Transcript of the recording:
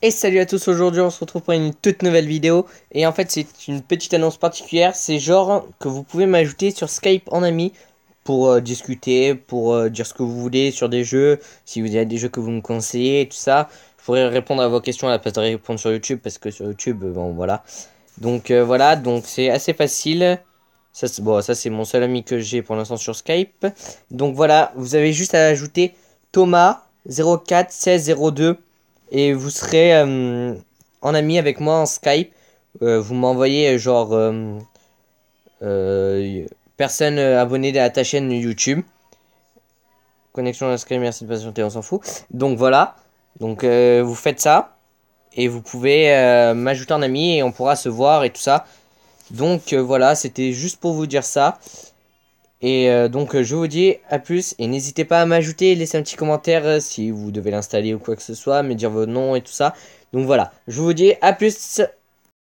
Et salut à tous, aujourd'hui on se retrouve pour une toute nouvelle vidéo Et en fait c'est une petite annonce particulière C'est genre que vous pouvez m'ajouter sur Skype en ami Pour euh, discuter, pour euh, dire ce que vous voulez sur des jeux Si vous avez des jeux que vous me conseillez, tout ça Je pourrais répondre à vos questions à la place de répondre sur Youtube Parce que sur Youtube, euh, bon voilà Donc voilà, donc c'est assez facile ça, Bon ça c'est mon seul ami que j'ai pour l'instant sur Skype Donc voilà, vous avez juste à ajouter Thomas 04 et vous serez euh, en ami avec moi en Skype. Euh, vous m'envoyez euh, genre personne abonnée à ta chaîne YouTube. Connexion à Skype, merci de patienter, on s'en fout. Donc voilà, donc vous faites ça et vous pouvez m'ajouter en ami et on pourra se voir et tout ça. Donc voilà, c'était juste pour vous dire ça. Et euh, donc euh, je vous dis à plus et n'hésitez pas à m'ajouter, laisser un petit commentaire euh, si vous devez l'installer ou quoi que ce soit, me dire vos noms et tout ça. Donc voilà, je vous dis à plus